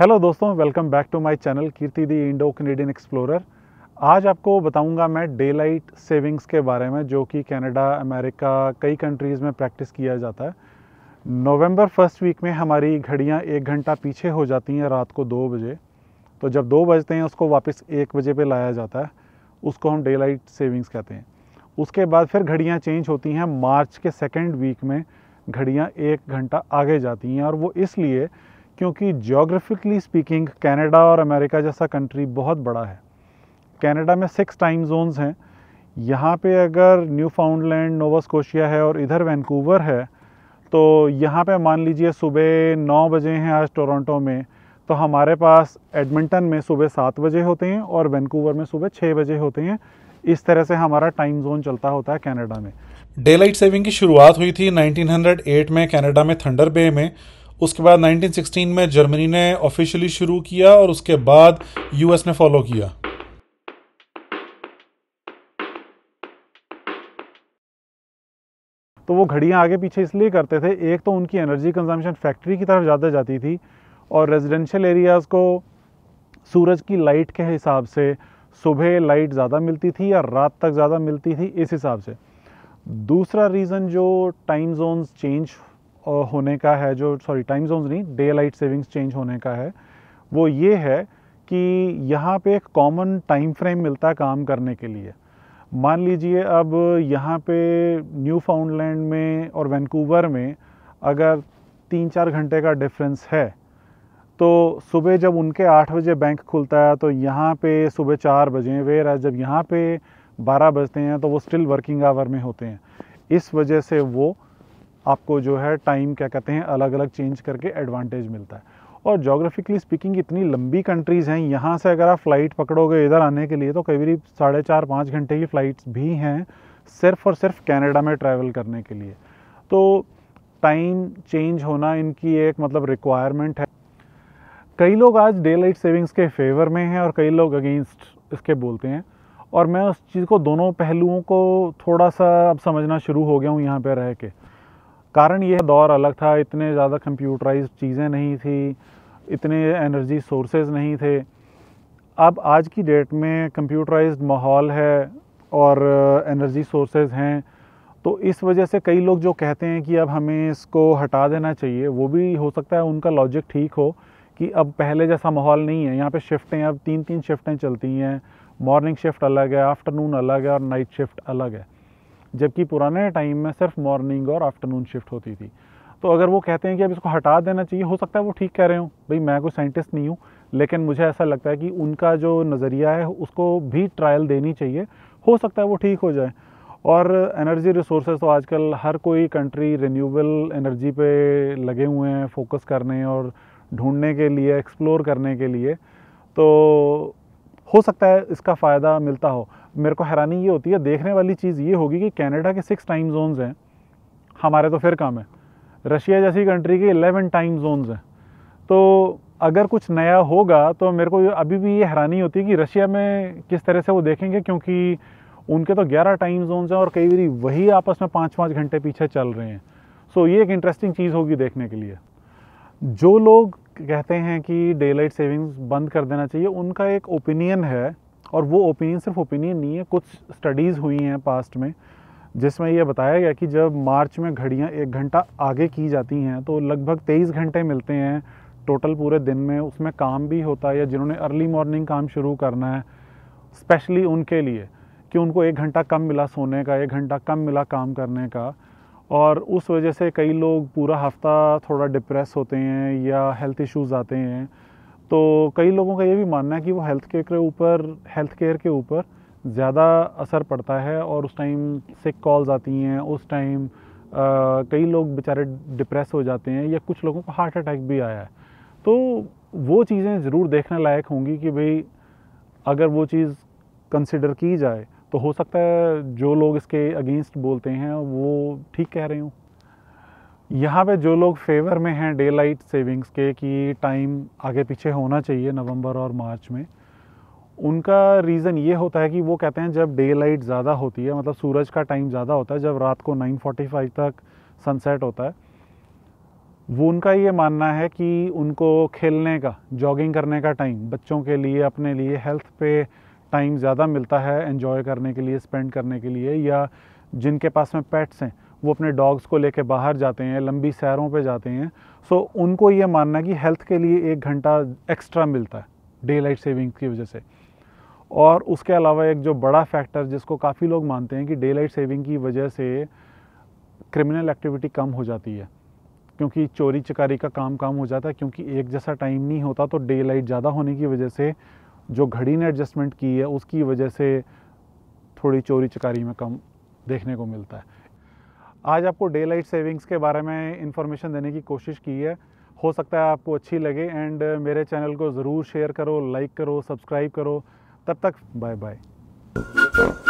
hello दोस्तों welcome back to my channel Kirti the Indo Canadian explorer आज आपको बताऊंगा मैं डे लाइट सेविंग्स के बारे में जो कि कनाडा अमेरिका कई कंट्रीज़ में प्रैक्टिस किया जाता है नवंबर फर्स्ट वीक में हमारी घड़ियाँ एक घंटा पीछे हो जाती हैं रात को दो बजे तो जब दो बजते हैं उसको वापस एक बजे पर लाया जाता है उसको हम डे लाइट सेविंग्स कहते हैं उसके बाद फिर घड़ियाँ चेंज होती हैं मार्च के सेकेंड वीक में घड़ियाँ एक घंटा आगे जाती हैं और वो इसलिए क्योंकि जोग्राफिकली स्पीकिंग कनाडा और अमेरिका जैसा कंट्री बहुत बड़ा है कनाडा में सिक्स टाइम जोन्स हैं यहाँ पे अगर न्यू फाउंडलैंड नोवा स्कोशिया है और इधर वैंकूवर है तो यहाँ पे मान लीजिए सुबह नौ बजे हैं आज टोरंटो में तो हमारे पास एडमिंटन में सुबह सात बजे होते हैं और वैंकूवर में सुबह छः बजे होते हैं इस तरह से हमारा टाइम जोन चलता होता है कनाडा में डे लाइट सेविंग की शुरुआत हुई थी 1908 में कनाडा में थंडर बे में उसके बाद 1916 में जर्मनी ने ऑफिशियली शुरू किया और उसके बाद यूएस ने फॉलो किया तो वो घड़ियां आगे पीछे इसलिए करते थे एक तो उनकी एनर्जी कंजम्पशन फैक्ट्री की तरफ ज़्यादा जाती थी और रेजिडेंशियल एरियाज़ को सूरज की लाइट के हिसाब से सुबह लाइट ज़्यादा मिलती थी या रात तक ज़्यादा मिलती थी इस हिसाब से दूसरा रीज़न जो टाइम जोन्स चेंज होने का है जो सॉरी टाइम जोन नहीं डे लाइट सेविंग्स चेंज होने का है वो ये है कि यहाँ पे एक कॉमन टाइम फ्रेम मिलता है काम करने के लिए मान लीजिए अब यहाँ पे न्यू फाउंडलैंड में और वैंकूवर में अगर तीन चार घंटे का डिफरेंस है तो सुबह जब उनके आठ बजे बैंक खुलता है तो यहाँ पे सुबह चार बजे वेर है जब यहाँ पे बारह बजते हैं तो वो स्टिल वर्किंग आवर में होते हैं इस वजह से वो आपको जो है टाइम क्या कहते हैं अलग अलग चेंज करके एडवांटेज मिलता है और जोग्राफिकली स्पीकिंग इतनी लंबी कंट्रीज़ हैं यहाँ से अगर आप फ़्लाइट पकड़ोगे इधर आने के लिए तो कई बार साढ़े चार पाँच घंटे की फ़्लाइट्स भी हैं सिर्फ और सिर्फ कैनेडा में ट्रैवल करने के लिए तो टाइम चेंज होना इनकी एक मतलब रिक्वायरमेंट है कई लोग आज डे लाइट सेविंग्स के फेवर में हैं और कई लोग अगेंस्ट इसके बोलते हैं और मैं उस चीज़ को दोनों पहलुओं को थोड़ा सा अब समझना शुरू हो गया हूँ यहाँ पर रह के कारण यह दौर अलग था इतने ज़्यादा कंप्यूटराइज चीज़ें नहीं थी इतने एनर्जी सोर्सेज नहीं थे अब आज की डेट में कंप्यूटराइज माहौल है और एनर्जी uh, सोर्सेज हैं तो इस वजह से कई लोग जो कहते हैं कि अब हमें इसको हटा देना चाहिए वो भी हो सकता है उनका लॉजिक ठीक हो कि अब पहले जैसा माहौल नहीं है यहाँ पे शिफ्टें अब तीन तीन शिफ्टें चलती हैं मॉर्निंग शिफ्ट अलग है आफ्टरनून अलग है और नाइट शिफ्ट अलग है जबकि पुराने टाइम में सिर्फ मॉर्निंग और आफ्टरनून शिफ्ट होती थी तो अगर वो कहते हैं कि अब इसको हटा देना चाहिए हो सकता है वो ठीक कह रहे हो भाई मैं कोई साइंटिस्ट नहीं हूँ लेकिन मुझे ऐसा लगता है कि उनका जो नज़रिया है उसको भी ट्रायल देनी चाहिए हो सकता है वो ठीक हो जाए और एनर्जी रिसोर्सेज तो आजकल हर कोई कंट्री रिन्यूएबल एनर्जी पे लगे हुए हैं फोकस करने और ढूंढने के लिए एक्सप्लोर करने के लिए तो हो सकता है इसका फ़ायदा मिलता हो मेरे को हैरानी ये होती है देखने वाली चीज़ ये होगी कि कैनेडा के सिक्स टाइम जोन्स हैं हमारे तो फिर कम है रशिया जैसी कंट्री के एलेवन टाइम जोन्स हैं तो अगर कुछ नया होगा तो मेरे को अभी भी ये हैरानी होती है कि रशिया में किस तरह से वो देखेंगे क्योंकि उनके तो 11 टाइम जोन्स हैं और कई बार वही आपस में पाँच पाँच घंटे पीछे चल रहे हैं सो so, ये एक इंटरेस्टिंग चीज़ होगी देखने के लिए जो लोग कहते हैं कि डे लाइट सेविंग्स बंद कर देना चाहिए उनका एक ओपिनियन है और वो ओपिनियन सिर्फ ओपिनियन नहीं है कुछ स्टडीज़ हुई हैं पास्ट में जिसमें यह बताया गया कि जब मार्च में घड़ियाँ एक घंटा आगे की जाती हैं तो लगभग तेईस घंटे मिलते हैं टोटल पूरे दिन में उसमें काम भी होता है या जिन्होंने अर्ली मॉर्निंग काम शुरू करना है स्पेशली उनके लिए कि उनको एक घंटा कम मिला सोने का एक घंटा कम मिला काम करने का और उस वजह से कई लोग पूरा हफ्ता थोड़ा डिप्रेस होते हैं या हेल्थ इश्यूज आते हैं तो कई लोगों का ये भी मानना है कि वो हेल्थ केयर के ऊपर हेल्थ केयर के ऊपर ज़्यादा असर पड़ता है और उस टाइम सिक कॉल्स आती हैं उस टाइम कई लोग बेचारे डिप्रेस हो जाते हैं या कुछ लोगों को हार्ट अटैक भी आया है तो वो चीज़ें ज़रूर देखने लायक होंगी कि भाई अगर वो चीज़ कंसिडर की जाए तो हो सकता है जो लोग इसके अगेंस्ट बोलते हैं वो ठीक कह रहे हूँ यहाँ पे जो लोग फेवर में हैं डे लाइट सेविंग्स के कि टाइम आगे पीछे होना चाहिए नवंबर और मार्च में उनका रीज़न ये होता है कि वो कहते हैं जब डे लाइट ज़्यादा होती है मतलब सूरज का टाइम ज़्यादा होता है जब रात को 9:45 तक सनसेट होता है वो उनका ये मानना है कि उनको खेलने का जॉगिंग करने का टाइम बच्चों के लिए अपने लिए हेल्थ पे टाइम ज़्यादा मिलता है इन्जॉय करने के लिए स्पेंड करने के लिए या जिनके पास में पेट्स हैं वो अपने डॉग्स को लेके बाहर जाते हैं लंबी सैरों पे जाते हैं सो so, उनको ये मानना कि हेल्थ के लिए एक घंटा एक्स्ट्रा मिलता है डे लाइट सेविंग्स की वजह से और उसके अलावा एक जो बड़ा फैक्टर जिसको काफ़ी लोग मानते हैं कि डे लाइट सेविंग की वजह से क्रिमिनल एक्टिविटी कम हो जाती है क्योंकि चोरी चकारी का काम काम हो जाता है क्योंकि एक जैसा टाइम नहीं होता तो डे लाइट ज़्यादा होने की वजह से जो घड़ी ने एडजस्टमेंट की है उसकी वजह से थोड़ी चोरी चकारी में कम देखने को मिलता है आज आपको डे लाइट सेविंग्स के बारे में इन्फॉर्मेशन देने की कोशिश की है हो सकता है आपको अच्छी लगे एंड मेरे चैनल को ज़रूर शेयर करो लाइक करो सब्सक्राइब करो तब तक बाय बाय